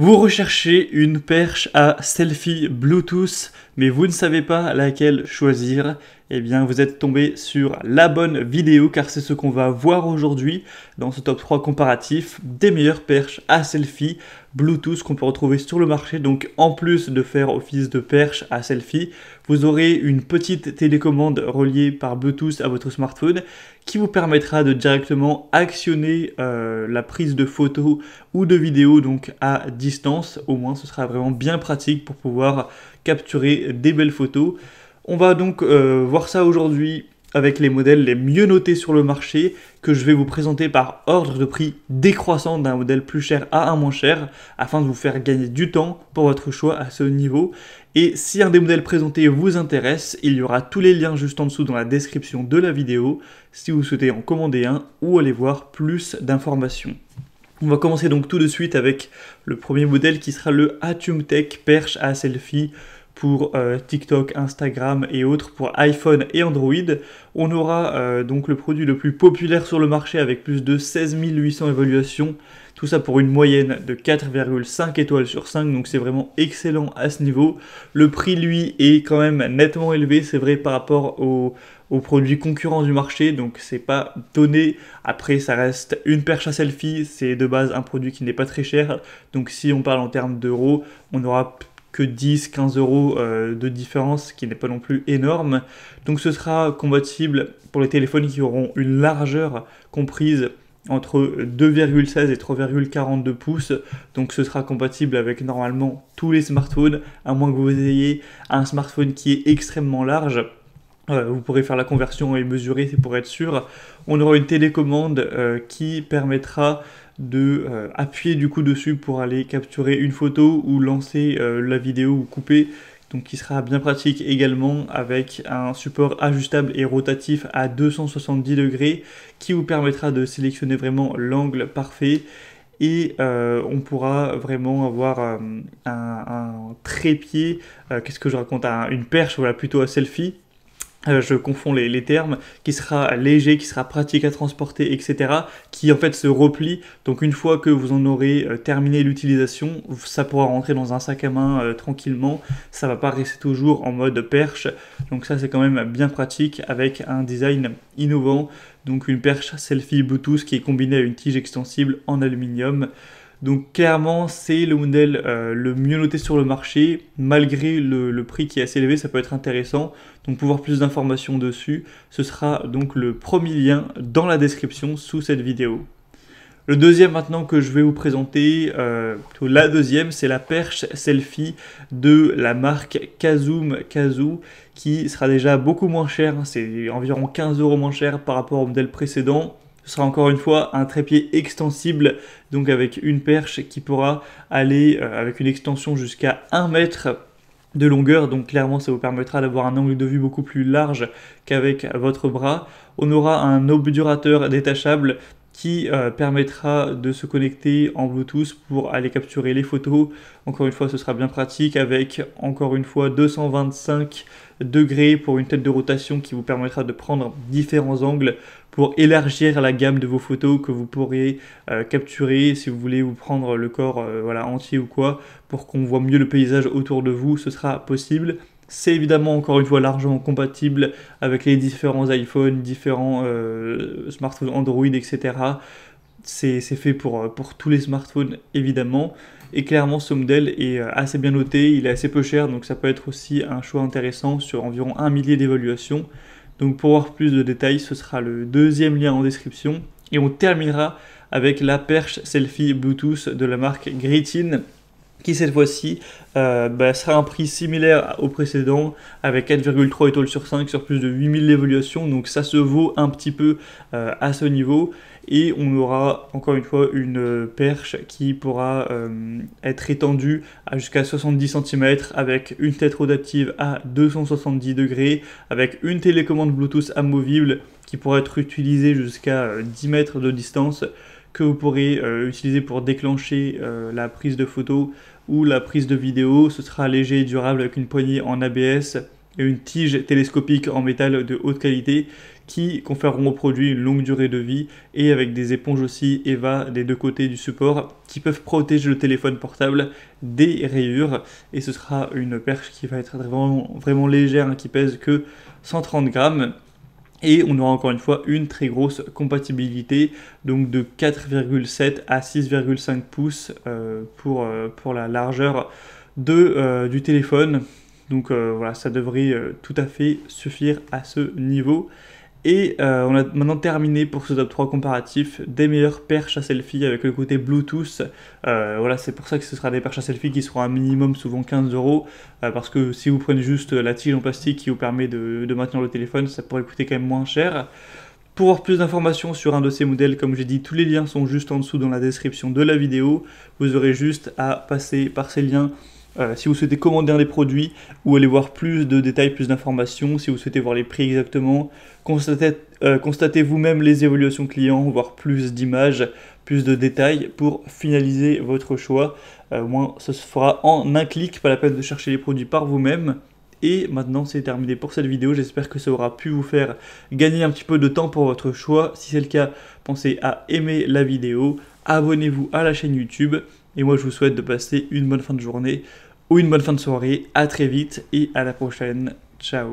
Vous recherchez une perche à selfie Bluetooth, mais vous ne savez pas laquelle choisir eh bien vous êtes tombé sur la bonne vidéo car c'est ce qu'on va voir aujourd'hui dans ce top 3 comparatif des meilleures perches à selfie Bluetooth qu'on peut retrouver sur le marché. Donc en plus de faire office de perche à selfie, vous aurez une petite télécommande reliée par Bluetooth à votre smartphone qui vous permettra de directement actionner euh, la prise de photos ou de vidéos donc à distance. Au moins ce sera vraiment bien pratique pour pouvoir capturer des belles photos. On va donc euh, voir ça aujourd'hui avec les modèles les mieux notés sur le marché que je vais vous présenter par ordre de prix décroissant d'un modèle plus cher à un moins cher afin de vous faire gagner du temps pour votre choix à ce niveau. Et si un des modèles présentés vous intéresse, il y aura tous les liens juste en dessous dans la description de la vidéo si vous souhaitez en commander un ou aller voir plus d'informations. On va commencer donc tout de suite avec le premier modèle qui sera le Atumtech Tech Perche à selfie pour euh, TikTok, Instagram et autres pour iPhone et Android. On aura euh, donc le produit le plus populaire sur le marché avec plus de 16 800 évaluations. Tout ça pour une moyenne de 4,5 étoiles sur 5, donc c'est vraiment excellent à ce niveau. Le prix, lui, est quand même nettement élevé, c'est vrai, par rapport aux, produits concurrents du marché, donc c'est pas donné. Après, ça reste une perche à selfie, c'est de base un produit qui n'est pas très cher, donc si on parle en termes d'euros, on aura 10-15 euros euh, de différence, qui n'est pas non plus énorme. Donc ce sera compatible pour les téléphones qui auront une largeur comprise entre 2,16 et 3,42 pouces. Donc ce sera compatible avec normalement tous les smartphones, à moins que vous ayez un smartphone qui est extrêmement large. Euh, vous pourrez faire la conversion et mesurer, c'est pour être sûr. On aura une télécommande euh, qui permettra de euh, appuyer du coup dessus pour aller capturer une photo ou lancer euh, la vidéo ou couper donc qui sera bien pratique également avec un support ajustable et rotatif à 270 degrés qui vous permettra de sélectionner vraiment l'angle parfait et euh, on pourra vraiment avoir un, trépied, qu'est-ce que je raconte, à une perche, voilà plutôt à selfie euh, je confonds les, termes, qui sera léger, qui sera pratique à transporter, etc., qui en fait se replie. Donc une fois que vous en aurez euh, terminé l'utilisation, ça pourra rentrer dans un sac à main euh, tranquillement, ça va pas rester toujours en mode perche. Donc ça c'est quand même bien pratique avec un design innovant, donc une perche selfie Bluetooth qui est combinée à une tige extensible en aluminium. Donc clairement, c'est le modèle euh, le mieux noté sur le marché. Malgré le, prix qui est assez élevé, ça peut être intéressant. Donc pour voir plus d'informations dessus, ce sera donc le premier lien dans la description sous cette vidéo. Le deuxième maintenant que je vais vous présenter, euh, la deuxième, c'est la perche selfie de la marque Kazoom Kazoo qui sera déjà beaucoup moins chère, hein, c'est environ 15 euros moins cher par rapport au modèle précédent ce sera encore une fois un trépied extensible, donc avec une perche qui pourra aller euh, avec une extension jusqu'à 1 mètre de longueur, donc clairement ça vous permettra d'avoir un angle de vue beaucoup plus large qu'avec votre bras. On aura un obdurateur détachable qui euh, permettra de se connecter en Bluetooth pour aller capturer les photos. Encore une fois, ce sera bien pratique avec encore une fois 225 degrés pour une tête de rotation qui vous permettra de prendre différents angles pour élargir la gamme de vos photos que vous pourriez euh, capturer si vous voulez vous prendre le corps euh, voilà, entier ou quoi, pour qu'on voit mieux le paysage autour de vous, ce sera possible. C'est évidemment encore une fois largement compatible avec les différents iPhones, différents euh, smartphones Android, etc. C'est fait pour, pour tous les smartphones évidemment. Et clairement, ce modèle est assez bien noté, il est assez peu cher, donc ça peut être aussi un choix intéressant sur environ un millier d'évaluations. Donc pour voir plus de détails, ce sera le deuxième lien en description. Et on terminera avec la perche selfie Bluetooth de la marque Gritin qui cette fois-ci euh, bah, sera un prix similaire au précédent avec 4,3 étoiles sur 5 sur plus de 8000 d'évaluation donc ça se vaut un petit peu euh, à ce niveau et on aura encore une fois une perche qui pourra euh, être étendue à jusqu'à 70 cm avec une tête rotative à 270 degrés avec une télécommande Bluetooth amovible qui pourra être utilisée jusqu'à 10 mètres de distance que vous pourrez euh, utiliser pour déclencher euh, la prise de photo ou la prise de vidéo. Ce sera léger et durable avec une poignée en ABS et une tige télescopique en métal de haute qualité qui conféreront au produit une longue durée de vie et avec des éponges aussi EVA des deux côtés du support qui peuvent protéger le téléphone portable des rayures et ce sera une perche qui va être vraiment, légère hein, qui pèse que 130 grammes et on aura encore une fois une très grosse compatibilité, donc de 4,7 à 6,5 pouces euh, euh, pour, la largeur euh, du téléphone. Donc voilà, ça devrait tout à fait suffire à ce niveau. Et euh, on a maintenant terminé pour ce top 3 comparatif des meilleures perches à selfie avec le côté Bluetooth. Euh, voilà, c'est pour ça que ce sera des perches à selfie qui seront un minimum souvent 15 euros. Euh, parce que si vous prenez juste la tige en plastique qui vous permet de, de maintenir le téléphone, ça pourrait coûter quand même moins cher. Pour avoir plus d'informations sur un de ces modèles, comme j'ai dit, tous les liens sont juste en dessous dans la description de la vidéo. Vous aurez juste à passer par ces liens euh, si vous souhaitez commander un des produits ou aller voir plus de détails, plus d'informations, si vous souhaitez voir les prix exactement, constatez, euh, vous-même les évaluations clients, voir plus d'images, plus de détails pour finaliser votre choix. Euh, au moins, ça se fera en un clic, pas la peine de chercher les produits par vous-même. Et maintenant, c'est terminé pour cette vidéo. J'espère que ça aura pu vous faire gagner un petit peu de temps pour votre choix. Si c'est le cas, pensez à aimer la vidéo, abonnez-vous à la chaîne YouTube et moi, je vous souhaite de passer une bonne fin de journée ou une bonne fin de soirée. À très vite et à la prochaine. Ciao